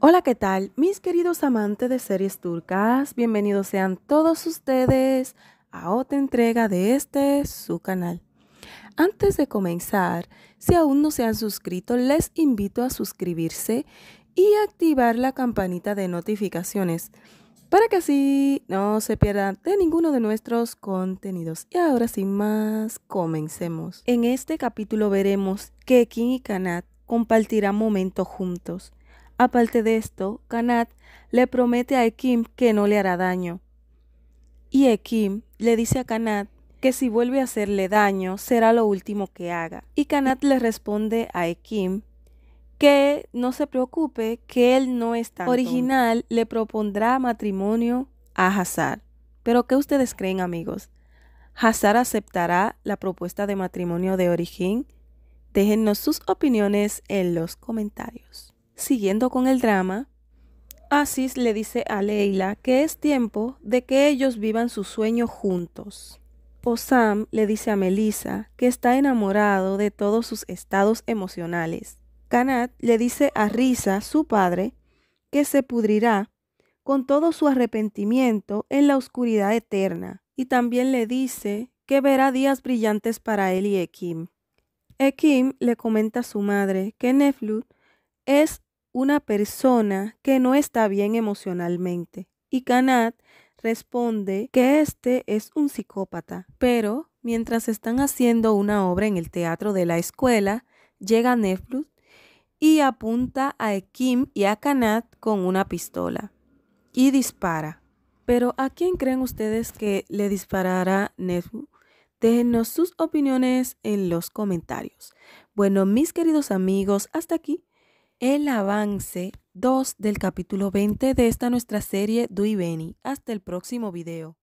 Hola, ¿qué tal? Mis queridos amantes de series turcas, bienvenidos sean todos ustedes a otra entrega de este su canal. Antes de comenzar, si aún no se han suscrito, les invito a suscribirse y activar la campanita de notificaciones para que así no se pierdan de ninguno de nuestros contenidos. Y ahora sin más, comencemos. En este capítulo veremos que Kim y Kanat compartirán momentos juntos Aparte de esto, Kanat le promete a Ekim que no le hará daño. Y Ekim le dice a Kanat que si vuelve a hacerle daño será lo último que haga. Y Kanat le responde a Ekim que no se preocupe, que él no está. original, le propondrá matrimonio a Hazar. Pero ¿qué ustedes creen, amigos? ¿Hazar aceptará la propuesta de matrimonio de Origin? Déjennos sus opiniones en los comentarios. Siguiendo con el drama, Asis le dice a Leila que es tiempo de que ellos vivan su sueño juntos. Osam le dice a Melissa que está enamorado de todos sus estados emocionales. Kanat le dice a Risa, su padre, que se pudrirá con todo su arrepentimiento en la oscuridad eterna. Y también le dice que verá días brillantes para él y Ekim. Ekim le comenta a su madre que Neflut es una persona que no está bien emocionalmente. Y Kanat responde que este es un psicópata. Pero mientras están haciendo una obra en el teatro de la escuela, llega Neflut y apunta a Kim y a Kanat con una pistola y dispara. Pero ¿a quién creen ustedes que le disparará Neflut? Déjenos sus opiniones en los comentarios. Bueno, mis queridos amigos, hasta aquí el avance 2 del capítulo 20 de esta nuestra serie Do y Beni. Hasta el próximo video.